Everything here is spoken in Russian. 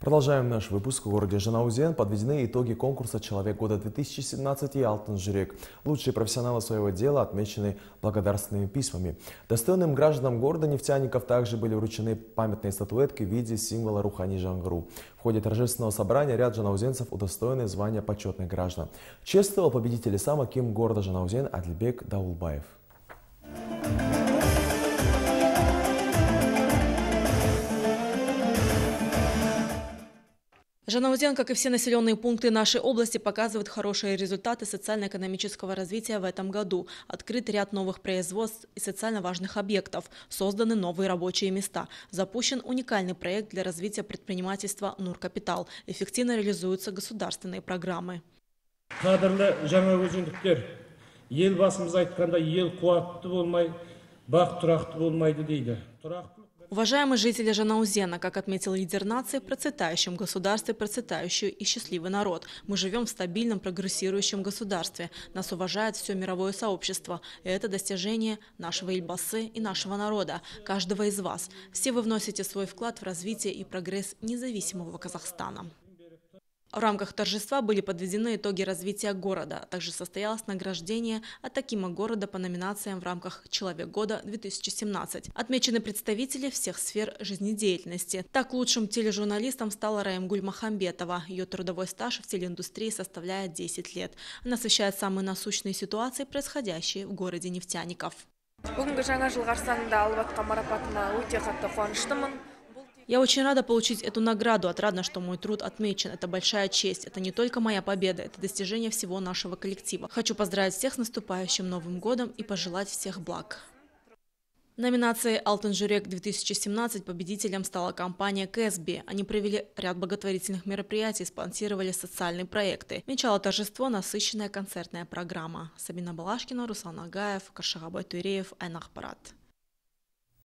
Продолжаем наш выпуск. В городе Жанаузен подведены итоги конкурса «Человек года 2017» и «Алтын Жирек». Лучшие профессионалы своего дела отмечены благодарственными письмами. Достойным гражданам города нефтяников также были вручены памятные статуэтки в виде символа Рухани Жангару. В ходе торжественного собрания ряд жанаузенцев удостоены звания почетных граждан. Чествовал победителей сам Аким города Жанаузен Адльбек Даулбаев. Жанаузен, как и все населенные пункты нашей области, показывает хорошие результаты социально-экономического развития в этом году. Открыт ряд новых производств и социально важных объектов, созданы новые рабочие места, запущен уникальный проект для развития предпринимательства «Нуркапитал», эффективно реализуются государственные программы. Қадірлі жаңаөзендіктер, айтқанда ел қуатты болмай, бақ тұрақты болмайды дейді. Уважаемые жители Жанаузена, как отметил лидер нации, в процветающем государстве процветающий и счастливый народ. Мы живем в стабильном, прогрессирующем государстве. Нас уважает все мировое сообщество. И это достижение нашего Ильбасы и нашего народа, каждого из вас. Все вы вносите свой вклад в развитие и прогресс независимого Казахстана. В рамках торжества были подведены итоги развития города. Также состоялось награждение атакима города по номинациям в рамках «Человек года-2017». Отмечены представители всех сфер жизнедеятельности. Так, лучшим тележурналистом стала Раимгуль Махамбетова. Ее трудовой стаж в телеиндустрии составляет 10 лет. Она освещает самые насущные ситуации, происходящие в городе нефтяников. Я очень рада получить эту награду, отрадно, что мой труд отмечен. Это большая честь, это не только моя победа, это достижение всего нашего коллектива. Хочу поздравить всех с наступающим Новым годом и пожелать всех благ. В номинации «Алтен Жюрек 2017» победителем стала компания «Кэсби». Они провели ряд благотворительных мероприятий, спонсировали социальные проекты. Венчало торжество насыщенная концертная программа. Сабина Балашкина, Руслан Агаев, Кашагабай Туреев, Айнах Парат.